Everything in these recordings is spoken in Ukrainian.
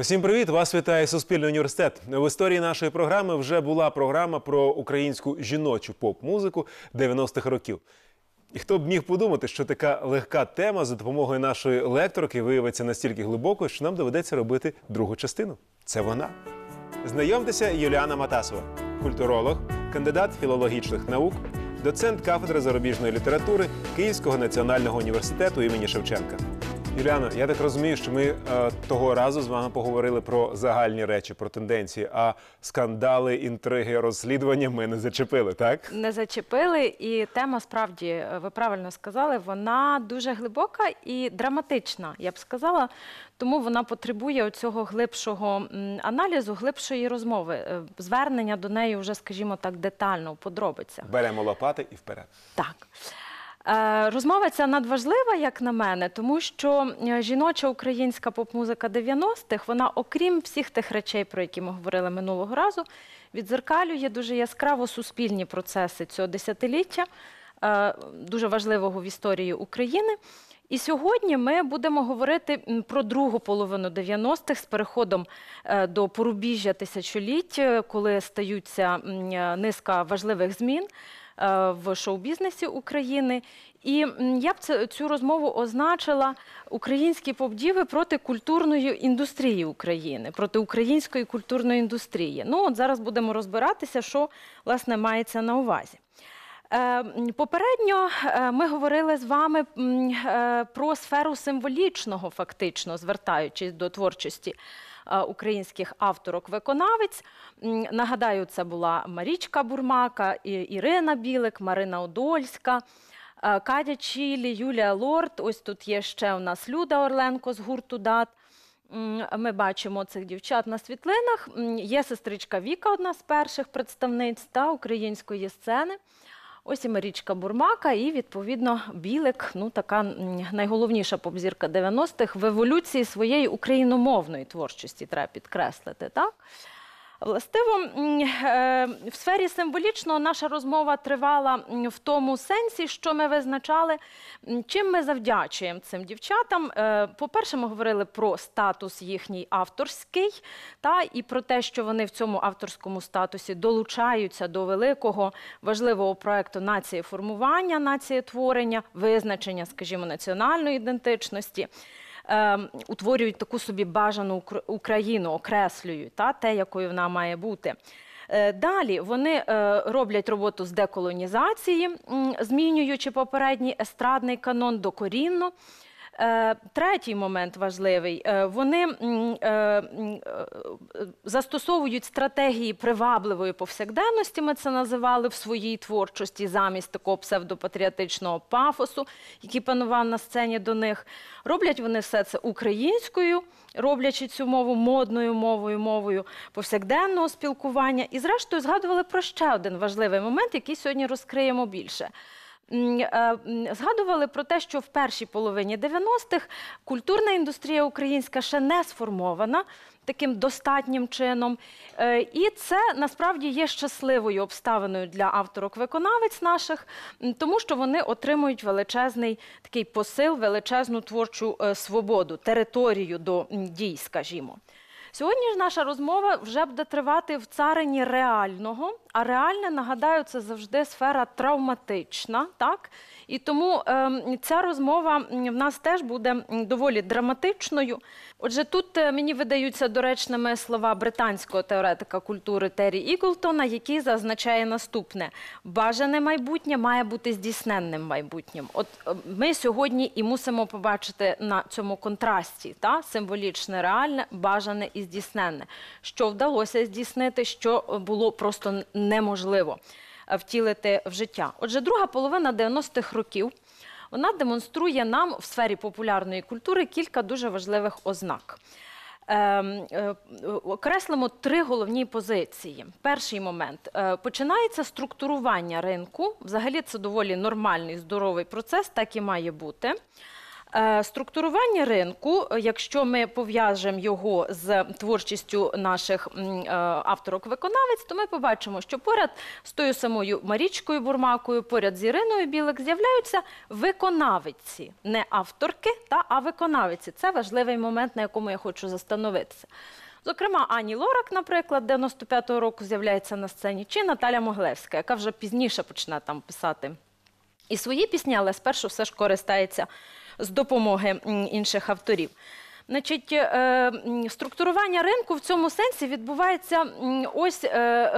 Усім привіт! Вас вітає Суспільний університет. В історії нашої програми вже була програма про українську жіночу поп-музику 90-х років. І хто б міг подумати, що така легка тема за допомогою нашої лекторки виявиться настільки глибоко, що нам доведеться робити другу частину. Це вона. Знайомтеся, Юліана Матасова, культуролог, кандидат філологічних наук, доцент кафедри зарубіжної літератури Київського національного університету імені Шевченка. Юліано, я так розумію, що ми е, того разу з вами поговорили про загальні речі, про тенденції, а скандали, інтриги, розслідування ми не зачепили, так? Не зачепили, і тема справді, е, ви правильно сказали, вона дуже глибока і драматична, я б сказала. Тому вона потребує цього глибшого аналізу, глибшої розмови, е, звернення до неї вже, скажімо так, детально подробиться. Беремо лопати і вперед. Так. Е, розмова ця надважлива, як на мене, тому що е, жіноча українська поп-музика 90-х, вона, окрім всіх тих речей, про які ми говорили минулого разу, відзеркалює дуже яскраво суспільні процеси цього десятиліття, е, дуже важливого в історії України. І сьогодні ми будемо говорити про другу половину 90-х з переходом до порубіжжя тисячоліття, коли стаються низка важливих змін. Е, в шоу-бізнесі України. І я б цю розмову означила українські побдіви проти культурної індустрії України, проти української культурної індустрії. Ну от зараз будемо розбиратися, що власне мається на увазі. Е, попередньо е, ми говорили з вами про сферу символічного, фактично звертаючись до творчості Е, українських авторок-виконавиць. Нагадаю, це була Марічка Бурмака, Ірина Білик, Марина Одольська. Е, Кадя Чілі, Юлія Лорд, ось тут є ще у нас Люда Орленко з гурту Дат. Ми бачимо цих дівчат на світлинах. Є сестричка Віка, одна з перших представниць та української сцени. Ось і Марічка Бурмака, і відповідно Білик. Ну така найголовніша попзірка 90-х в еволюції своєї україномовної творчості треба підкреслити, так. Властиво е, в сфері символічного наша розмова тривала в тому сенсі, що ми визначали, чим ми завдячуємо цим дівчатам. Е, по-перше, ми говорили про статус їхній авторський, та і про те, що вони в цьому авторському статусі долучаються до великого важливого проекту нації формування, нації творення, визначення, скажімо, національної ідентичності е, утворюють таку собі бажану Україну, окреслюють та те, якою вона має бути. Е, далі вони е, роблять роботу з деколонізації, змінюючи попередній естрадний канон докорінно. Е, третій момент важливий: е, вони е, застосовують стратегії привабливої повсякденності. Ми це називали в своїй творчості замість такого псевдопатріотичного пафосу, який панував на сцені до них. Роблять вони все це українською, роблячи цю мову модною мовою, мовою повсякденного спілкування. І, зрештою, згадували про ще один важливий момент, який сьогодні розкриємо більше. Е, згадували про те, що в першій половині 90-х культурна індустрія українська ще не сформована таким достатнім чином. Е, і це насправді є щасливою обставиною для авторок-виконавець наших, тому що вони отримують величезний такий посил, величезну творчу е, свободу, територію до дій, скажімо. Сьогодні ж наша розмова вже буде тривати в царині реального, а реальне, нагадаю, це завжди сфера травматична, так? І тому е, ця розмова в нас теж буде доволі драматичною. Отже, тут е, мені видаються доречними слова британського теоретика культури Террі Іглтона, який зазначає наступне: бажане майбутнє має бути здійсненним майбутнім. От е, ми сьогодні і мусимо побачити на цьому контрасті та символічне, реальне, бажане і здійсненне, що вдалося здійснити, що е, було просто неможливо е, втілити в життя. Отже, друга половина 90-х років вона демонструє нам в сфері популярної культури кілька дуже важливих ознак. Ем, е, окреслимо три головні позиції. Перший момент е, починається структурування ринку. Взагалі це доволі нормальний здоровий процес, так і має бути. Е, структурування ринку, е, якщо ми пов'яжемо його з творчістю наших е, авторок-виконавець, то ми побачимо, що поряд з тою самою Марічкою Бурмакою, поряд з Іриною Білик з'являються виконавиці, не авторки, та а виконавиці. Це важливий момент, на якому я хочу застановитися. Зокрема, Ані Лорак, наприклад, 95-го року з'являється на сцені, чи Наталя Моглевська, яка вже пізніше почне там писати і свої пісні, але спершу все ж користається з допомоги інших авторів. Значить, е, структурування ринку в цьому сенсі відбувається ось е,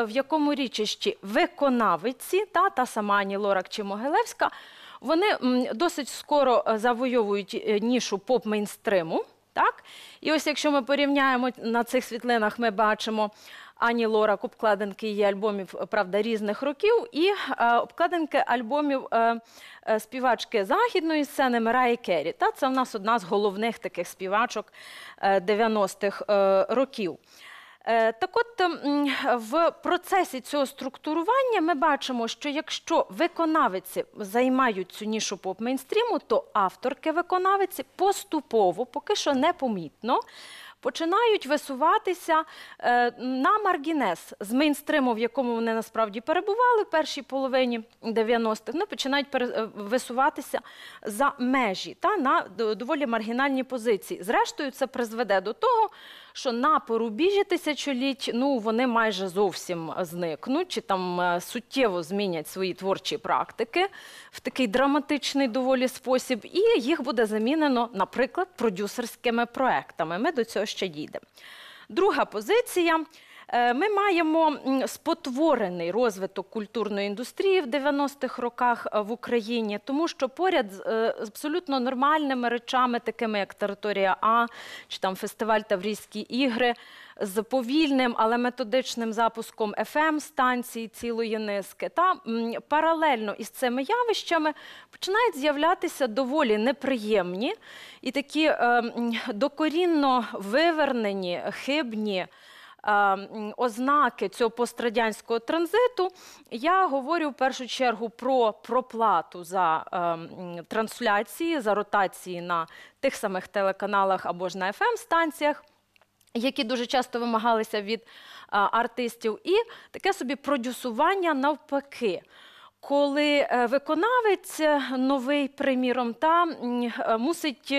в якому річищі виконавиці та сама Ані Лорак чи Могилевська. Вони досить скоро е, завойовують нішу поп мейнстриму. І ось якщо ми порівняємо на цих світлинах, ми бачимо Ані Лорак обкладинки її альбомів, е, правда, різних років, і е, обкладинки альбомів е, е, співачки західної сцени Мираї Керрі. Та це в нас одна з головних таких співачок 90-х е, років. Так от в процесі цього структурування ми бачимо, що якщо виконавиці займають цю нішу поп мейнстріму, то авторки виконавиці поступово, поки що непомітно, починають висуватися е, на маргінез з мейнстриму, в якому вони насправді перебували в першій половині 90-х, ну, починають е, висуватися за межі та на доволі маргінальні позиції. Зрештою, це призведе до того, що на порубіжі тисячоліть ну вони майже зовсім зникнуть чи там е, суттєво змінять свої творчі практики в такий драматичний доволі спосіб, і їх буде замінено, наприклад, продюсерськими проектами. Ми до цього ще дійдемо. Друга позиція. Е, ми маємо спотворений розвиток культурної індустрії в 90-х роках е, в Україні, тому що поряд е, з абсолютно нормальними речами, такими як територія А чи там фестиваль Таврійські ігри. З повільним, але методичним запуском fm станцій цілої низки, та паралельно із цими явищами починають з'являтися доволі неприємні і такі е, докорінно вивернені, хибні ознаки цього пострадянського транзиту, я говорю в першу чергу про проплату за трансляції, за ротації на тих самих телеканалах або ж на фм станціях які дуже часто вимагалися від артистів, і таке собі продюсування навпаки коли е, виконавець е, новий, приміром, та е, мусить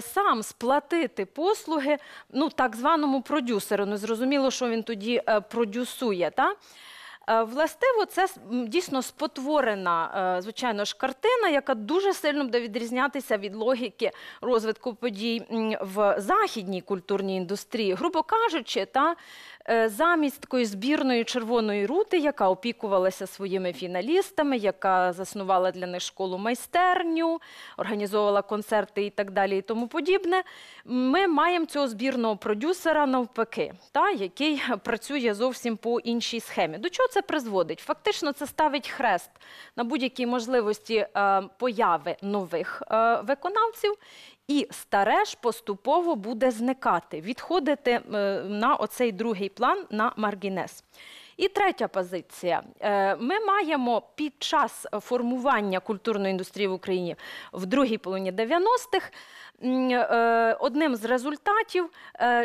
сам сплатити послуги ну, так званому продюсеру. Не ну, зрозуміло, що він тоді продюсує. Та? Властиво, це дійсно спотворена, звичайно ж, картина, яка дуже сильно буде відрізнятися від логіки розвитку подій в західній культурній індустрії. Грубо кажучи, та Е, замість такої збірної червоної рути, яка опікувалася своїми фіналістами, яка заснувала для них школу майстерню, організовувала концерти і так далі, і тому подібне. Ми маємо цього збірного продюсера навпаки, та, який працює зовсім по іншій схемі. До чого це призводить? Фактично, це ставить хрест на будь-якій можливості е, появи нових е, виконавців. І старе ж поступово буде зникати, відходити е, на оцей другий план на маргінес. І третя позиція. Е, ми маємо під час формування культурної індустрії в Україні в другій половині 90-х е, одним з результатів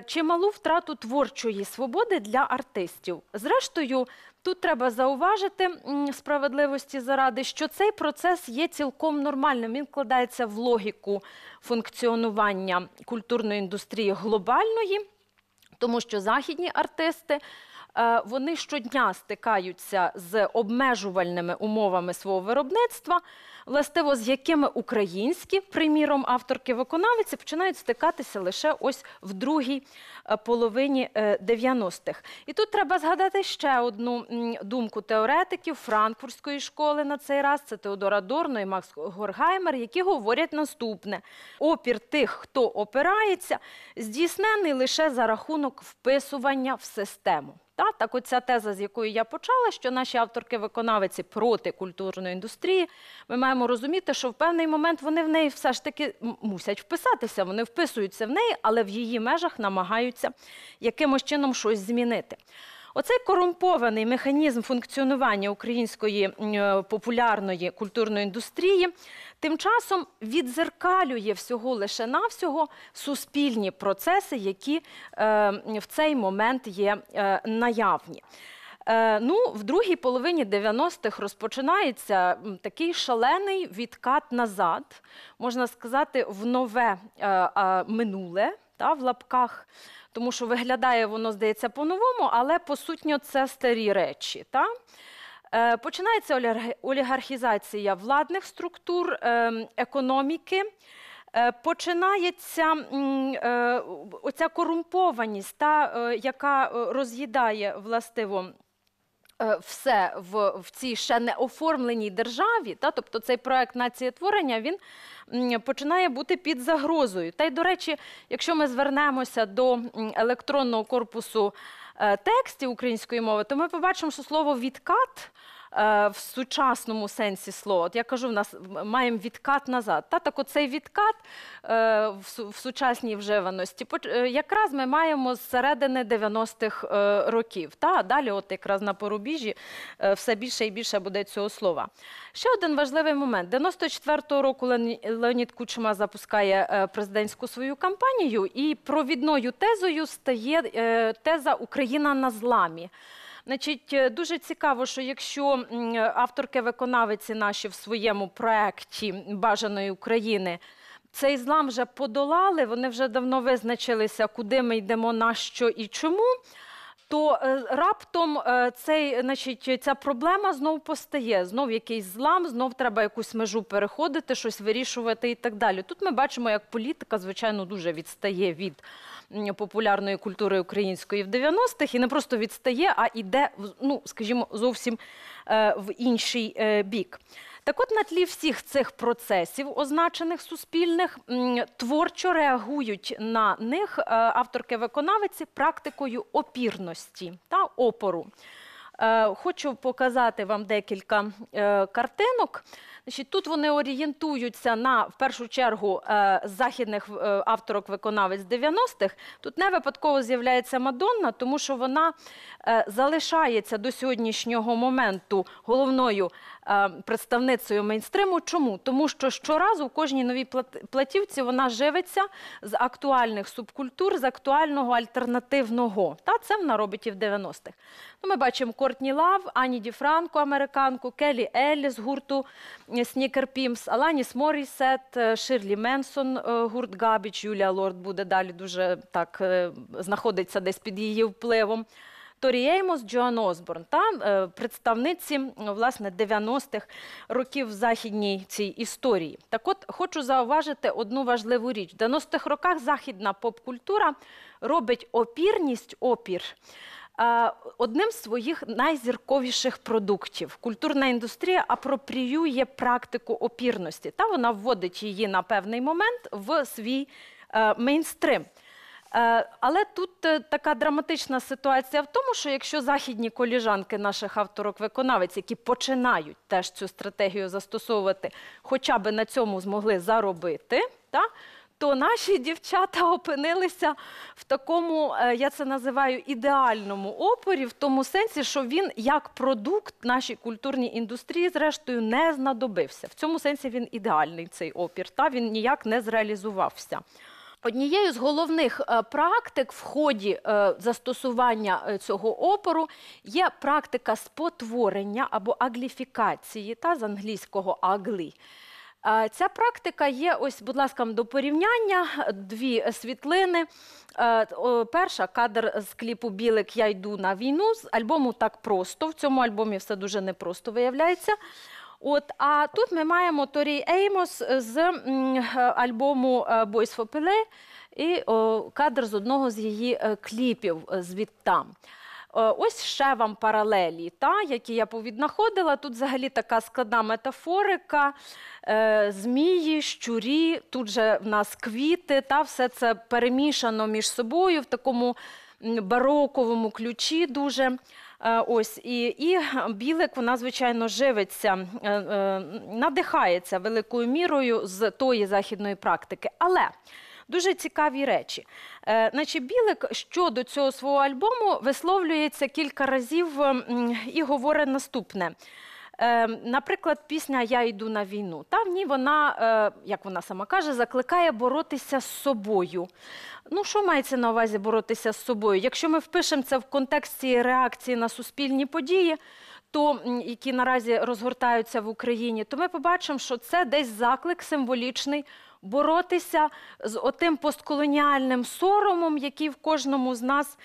чималу втрату творчої свободи для артистів. Зрештою, Тут треба зауважити справедливості заради, що цей процес є цілком нормальним. Він вкладається в логіку функціонування культурної індустрії глобальної, тому що західні артисти. Е, вони щодня стикаються з обмежувальними умовами свого виробництва властиво з якими українські, приміром, авторки виконавиці починають стикатися лише ось в другій е, половині 90-х. Е, і тут треба згадати ще одну думку теоретиків франкфуртської школи на цей раз. Це Теодора Дорно і Макс Горгаймер, які говорять наступне: опір тих, хто опирається, здійснений лише за рахунок вписування в систему. Та так, оця теза, з якої я почала, що наші авторки-виконавиці проти культурної індустрії, ми маємо розуміти, що в певний момент вони в неї все ж таки мусять вписатися, вони вписуються в неї, але в її межах намагаються якимось чином щось змінити. Оцей корумпований механізм функціонування української е, популярної культурної індустрії тим часом відзеркалює всього лише навсього суспільні процеси, які е, в цей момент є е, наявні. Ну, в другій половині 90-х розпочинається такий шалений відкат назад, можна сказати, в нове минуле в лапках тому що виглядає воно, здається, по-новому, але по сутньо це старі речі. Та? Е, починається олігархізація владних структур, е, економіки. Е, починається оця корумпованість, та яка роз'їдає властиво Е, все в, в цій ще не оформленій державі, та тобто цей проект нації творення він починає бути під загрозою. Та й до речі, якщо ми звернемося до електронного корпусу е, текстів української мови, то ми побачимо, що слово відкат. Е, в сучасному сенсі слова. От я кажу, в нас маємо відкат назад. Та так оцей відкат е, в сучасній вживаності, е, якраз ми маємо з середини 90-х років. Та далі, от якраз на порубіжі, все більше і більше буде цього слова. Ще один важливий момент: 94-го року Леонід Кучма запускає президентську свою кампанію, і провідною тезою стає теза Україна на зламі. Значить, е, дуже цікаво, що якщо авторки виконавиці наші в своєму проєкті бажаної України. Цей злам вже подолали, вони вже давно визначилися, куди ми йдемо, на що і чому то е, раптом е, цей, значить, ця проблема знову постає, знов якийсь злам, знов треба якусь межу переходити, щось вирішувати і так далі. Тут ми бачимо, як політика, звичайно, дуже відстає від популярної культури української в 90-х і не просто відстає, а йде, ну, скажімо, зовсім е, в інший бік. Так, от на тлі всіх цих процесів, означених суспільних, творчо реагують на них е, авторки-виконавиці практикою опірності та опору. Е, хочу показати вам декілька е, картинок. Тут вони орієнтуються на в першу чергу західних авторок-виконавець 90-х. Тут не випадково з'являється Мадонна, тому що вона залишається до сьогоднішнього моменту головною Е, представницею мейнстриму. Чому? Тому що щоразу в кожній новій платівці вона живиться з актуальних субкультур, з актуального альтернативного. Та це вона робить і в 90-х. Ну, Ми бачимо Кортні Лав, Ані Ді Франко, американку, Келі Еллі з гурту Снікер Пімс, Аланіс Морісет, е, Ширлі Менсон, е, гурт Габіч, Юлія Лорд буде далі дуже так знаходиться десь під її впливом. Торі Еймос, Джоан Осборн, та е, представниці власне 90-х років в західній цій історії. Так, от хочу зауважити одну важливу річ: в 90-х роках західна поп-культура робить опірність опір. Е, одним з своїх найзірковіших продуктів культурна індустрія апропріює практику опірності, та вона вводить її на певний момент в свій е, мейнстрим. Е, але тут е, така драматична ситуація в тому, що якщо західні коліжанки наших авторок-виконавець, які починають теж цю стратегію застосовувати, хоча б на цьому змогли заробити, То наші дівчата опинилися в такому, е, я це називаю, ідеальному опорі, в тому сенсі, що він як продукт нашій культурній індустрії, зрештою, не знадобився. В цьому сенсі він ідеальний цей опір, та він ніяк не зреалізувався. Однією з головних е, практик в ході е, застосування е, цього опору є практика спотворення або агліфікації та з англійського агли. Ця практика є ось, будь ласка, до порівняння дві світлини. Перша кадр з кліпу Білик Я йду на війну з альбому так просто. В цьому альбомі все дуже непросто виявляється. От, А тут ми маємо Торі Еймос з е, альбому е, «Boys for Pele» і кадр з одного з її е, кліпів звідтам. Ось ще вам паралелі, та, які я повіднаходила. Тут взагалі така складна метафорика, змії, щурі, тут же в нас квіти, та все це перемішано між собою в такому бароковому ключі. дуже. Е, ось і і білик вона звичайно живиться, е, е, надихається великою мірою з тої західної практики, але Дуже цікаві речі. значить, Білик щодо цього свого альбому висловлюється кілька разів і говорить наступне. Ем, наприклад, пісня Я йду на війну. Та в ній вона, е, як вона сама каже, закликає боротися з собою. Ну, що мається на увазі боротися з собою? Якщо ми впишемо це в контексті реакції на суспільні події то які наразі розгортаються в Україні, то ми побачимо, що це десь заклик символічний. Боротися з отим постколоніальним соромом, який в кожному з нас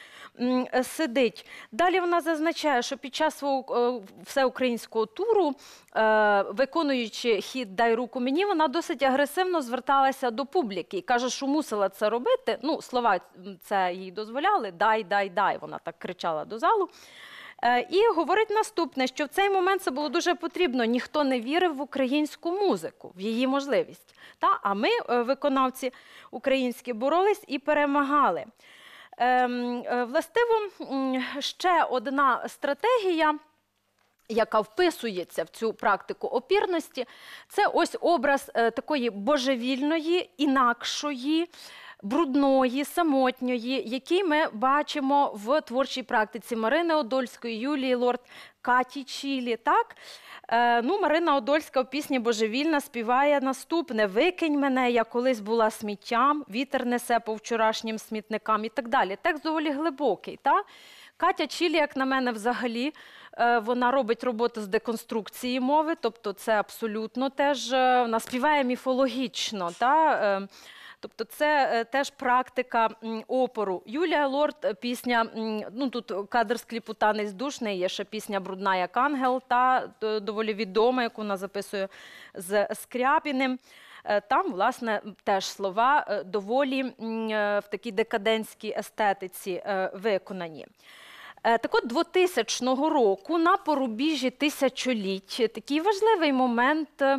сидить. Далі вона зазначає, що під час свого е, всеукраїнського туру, е, виконуючи хід Дай руку мені, вона досить агресивно зверталася до публіки і каже, що мусила це робити. Ну, слова це їй дозволяли, дай, дай, дай. Вона так кричала до залу. Е, і говорить наступне, що в цей момент це було дуже потрібно. Ніхто не вірив в українську музику, в її можливість. Та? А ми, е, виконавці українські, боролись і перемагали. Ем, е, властиво ще одна стратегія. Яка вписується в цю практику опірності, це ось образ такої божевільної, інакшої, брудної, самотньої, який ми бачимо в творчій практиці Марини Одольської, Юлії Лорд, Каті Чілі. Так? Е, ну, Марина Одольська в пісні Божевільна співає наступне: Викинь мене, я колись була сміттям, вітер несе по вчорашнім смітникам і так далі. Текст доволі глибокий. Так? Катя Чілі, як на мене, взагалі е, вона робить роботу з деконструкції мови, тобто це абсолютно теж е, вона співає міфологічно. Та? Е, Тобто, це е, теж практика опору. Юлія Лорд, е, пісня, ну тут кадр з кліпу Танець душний, є ще пісня Брудна як ангел, та е, доволі відома, яку вона записує з Скрябіним. Там, власне, теж слова доволі в такій декадентській естетиці виконані. Е, так от 2000 року на порубіжі тисячоліть такий важливий момент е,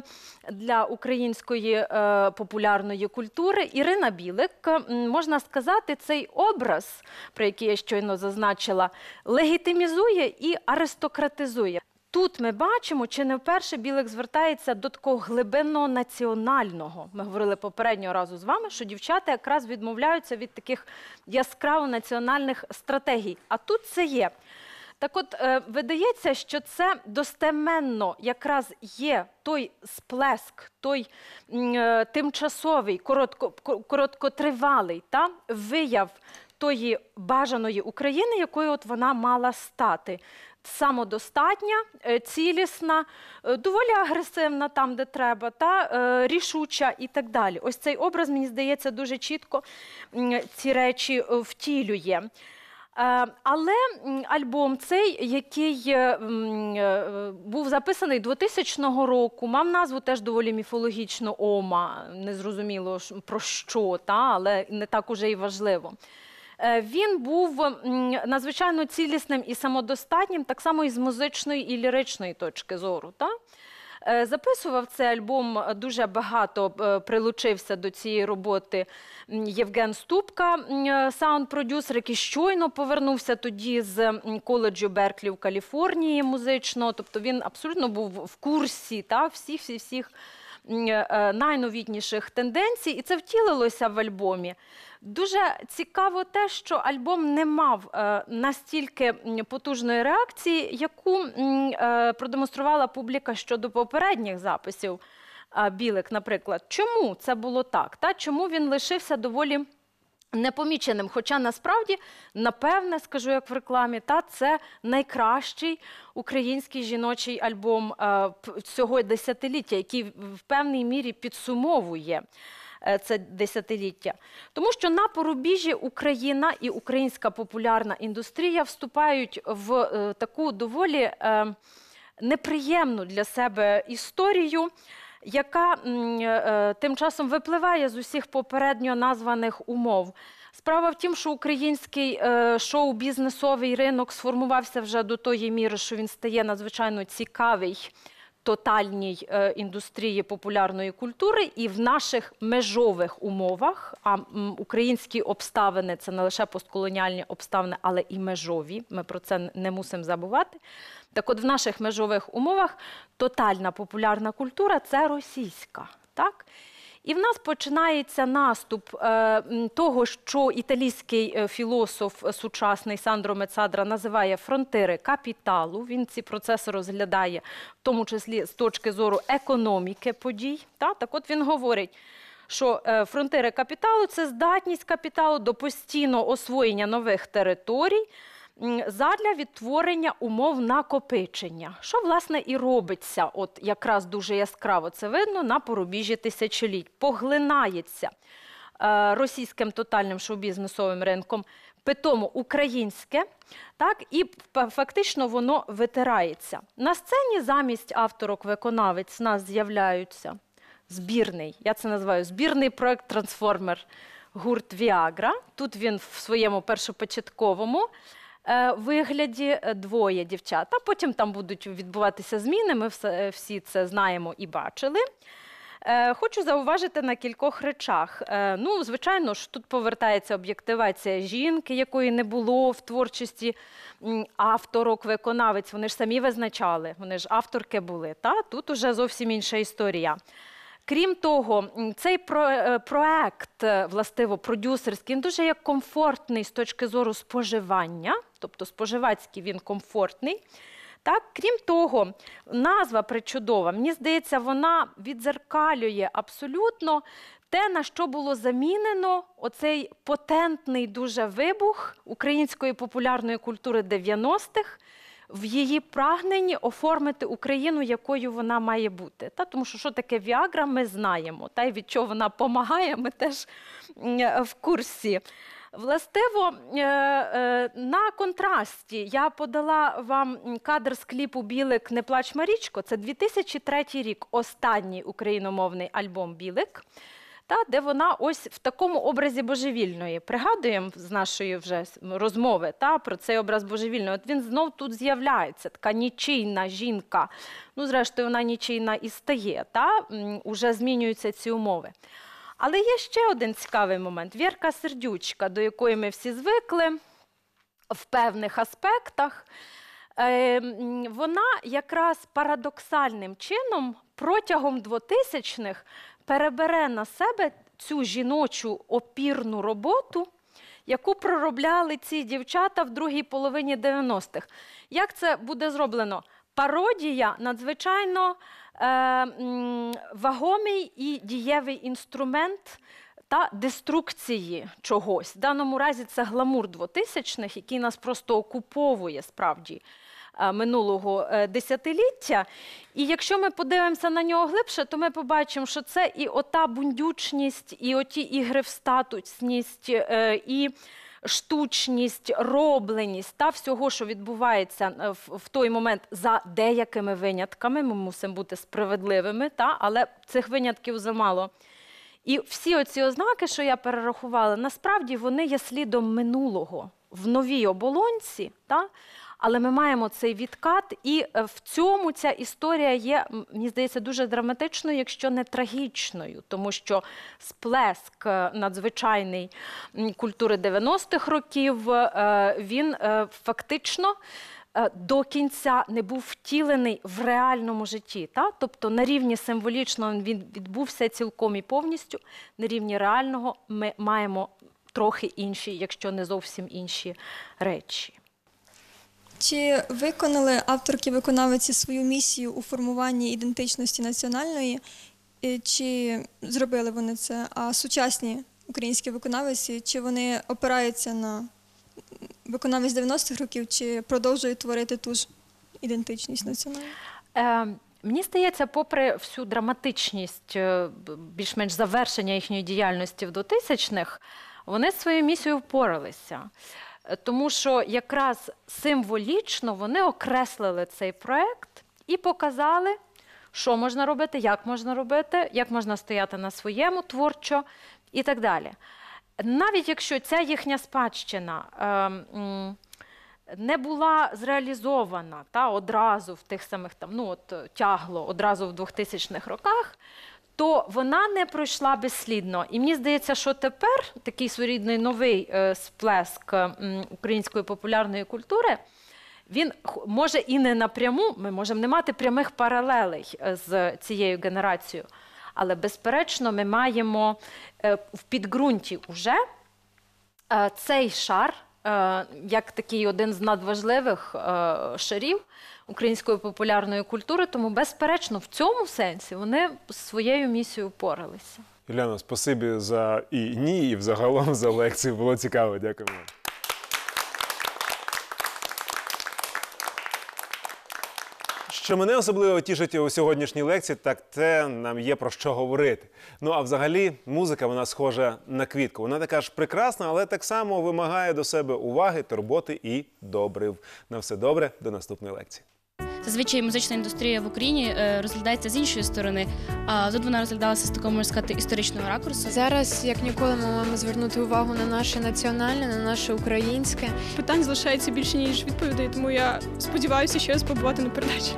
для української е, популярної культури. Ірина Білик, можна сказати, цей образ, про який я щойно зазначила, легітимізує і аристократизує. Тут ми бачимо, чи не вперше Білик звертається до такого глибинно національного. Ми говорили попереднього разу з вами, що дівчата якраз відмовляються від таких яскраво національних стратегій. А тут це є. Так, от е, видається, що це достеменно якраз є той сплеск, той е, тимчасовий, коротко, короткотривалий та вияв. Тої бажаної України, якою от вона мала стати, самодостатня, е, цілісна, е, доволі агресивна там, де треба, та е, рішуча і так далі. Ось цей образ, мені здається, дуже чітко ці речі втілює. Але альбом, цей, який був записаний 2000 року, мав назву теж доволі міфологічно Ома. Незрозуміло про що, та, але не так уже і важливо. Е, він був надзвичайно цілісним і самодостатнім, так само і з музичної і ліричної точки зору. Так? Е, записував цей альбом е, дуже багато прилучився до цієї роботи Євген Ступка, саунд-продюсер, який щойно повернувся тоді з коледжу Берклі в Каліфорнії музично. Тобто він абсолютно був в курсі та, всіх всіх всіх Е, е, найновітніших тенденцій, і це втілилося в альбомі. Дуже цікаво те, що альбом не мав е, настільки потужної реакції, яку продемонструвала публіка щодо попередніх записів. Білик, наприклад, чому це було так? Та чому він лишився доволі? непоміченим. Хоча насправді, напевне, скажу як в рекламі, та це найкращий український жіночий альбом е, цього десятиліття, який в певній мірі підсумовує. Е, це десятиліття, тому що на порубіжі Україна і українська популярна індустрія вступають в е, таку доволі неприємну для себе історію яка е, е, тим часом випливає з усіх попередньо названих умов. Справа в тім, що український е, шоу-бізнесовий ринок сформувався вже до тої міри, що він стає надзвичайно цікавий. Тотальній індустрії популярної культури, і в наших межових умовах, а українські обставини це не лише постколоніальні обставини, але і межові. Ми про це не мусимо забувати. Так от в наших межових умовах тотальна популярна культура це російська. так? І в нас починається наступ е, того, що італійський е, філософ сучасний Сандро Мецадра називає фронтири капіталу. Він ці процеси розглядає, в тому числі з точки зору економіки подій. Та? Так от він говорить, що е, фронтири капіталу це здатність капіталу до постійного освоєння нових територій задля відтворення умов накопичення, що власне і робиться, от якраз дуже яскраво це видно на Порубіжі тисячоліть, поглинається е, російським тотальним шоу-бізнесовим ринком питомо українське, так і фактично воно витирається. На сцені замість авторок-виконавець у нас з'являються збірний. Я це називаю збірний проект Трансформер гурт Віагра. Тут він в своєму першопочатковому Е, вигляді е, двоє дівчат. А потім там будуть відбуватися зміни. Ми е, всі це знаємо і бачили. Хочу зауважити на кількох речах. Ну, звичайно ж, тут повертається об'єктивація жінки, якої не було в творчості авторок, виконавець. Вони ж самі визначали, вони ж авторки були. Та тут уже зовсім інша історія. Крім того, цей е, проект, е, властиво продюсерський, він дуже як комфортний з точки зору споживання, тобто споживацький він комфортний. Так, Крім того, назва причудова, мені здається, вона відзеркалює абсолютно те, на що було замінено оцей потентний дуже вибух української популярної культури 90-х в її прагненні оформити Україну, якою вона має бути. Та Тому що що таке Віагра, ми знаємо, та й від чого вона допомагає, ми теж е, в курсі. Властиво, е, е, на контрасті я подала вам кадр з кліпу Білик Не плач Марічко. Це 2003 рік, останній україномовний альбом Білик та де вона ось в такому образі божевільної. Пригадуємо з нашої вже розмови та про цей образ божевільної. От він знов тут з'являється, така нічийна жінка. Ну, зрештою, вона нічийна і стає, та уже змінюються ці умови. Але є ще один цікавий момент: Вірка сердючка, до якої ми всі звикли в певних аспектах. Е, вона якраз парадоксальним чином протягом 2000-х перебере на себе цю жіночу опірну роботу, яку проробляли ці дівчата в другій половині 90-х. Як це буде зроблено? Пародія надзвичайно е, вагомий і дієвий інструмент. Та деструкції чогось в даному разі це гламур 2000-х, який нас просто окуповує справді Е, минулого е, десятиліття. І якщо ми подивимося на нього глибше, то ми побачимо, що це і ота бундючність, і оті ігри в статусність, е, і штучність, робленість та всього, що відбувається в той момент за деякими винятками. Ми мусимо бути справедливими, та? але цих винятків замало. І всі оці ознаки, що я перерахувала, насправді вони є слідом минулого в новій оболонці. Та? але ми маємо цей відкат, і е, в цьому ця історія є, мені здається, дуже драматичною, якщо не трагічною, тому що сплеск е, надзвичайний культури 90-х років е, він фактично. До кінця не був втілений в реальному житті, Та? тобто на рівні символічного він відбувся цілком і повністю, на рівні реального ми маємо трохи інші, якщо не зовсім інші речі. Чи виконали авторки виконавиці свою місію у формуванні ідентичності національної? Чи зробили вони це? А сучасні українські виконавиці, чи вони опираються на виконавець 90-х років, чи продовжують творити ту ж ідентичність національну? Um. Мені здається, попри всю драматичність е, більш-менш завершення їхньої діяльності в 2000-х, вони своєю місією впоралися тому що якраз символічно вони окреслили цей проект і показали, що можна робити, як можна робити, як можна стояти на своєму творчо і так далі. Навіть якщо ця їхня спадщина ем, не була зреалізована та одразу в тих самих там, ну от тягло одразу в 2000-х роках то вона не пройшла безслідно. І мені здається, що тепер такий сурідний новий е, сплеск української популярної культури. Він може і не напряму, ми можемо не мати прямих паралелей е, з цією генерацією, але безперечно, ми маємо е, в підґрунті уже цей шар як такий один з надважливих шарів української популярної культури. Тому, безперечно, в цьому сенсі вони з своєю місією поралися. Юляна, спасибі за і ні, і взагалом за лекцію. Було цікаво. Дякую Що мене особливо тішить у сьогоднішній лекції, так це нам є про що говорити. Ну а взагалі, музика вона схожа на квітку. Вона така ж прекрасна, але так само вимагає до себе уваги, турботи і добрив. На все добре, до наступної лекції. Зазвичай музична індустрія в Україні е, розглядається з іншої сторони, а тут вона розглядалася з такого можна сказати історичного ракурсу. Зараз як ніколи ми маємо звернути увагу на наше національне, на наше українське. Питань залишається більше ніж відповідей, тому я сподіваюся, що я спробувати на передачі.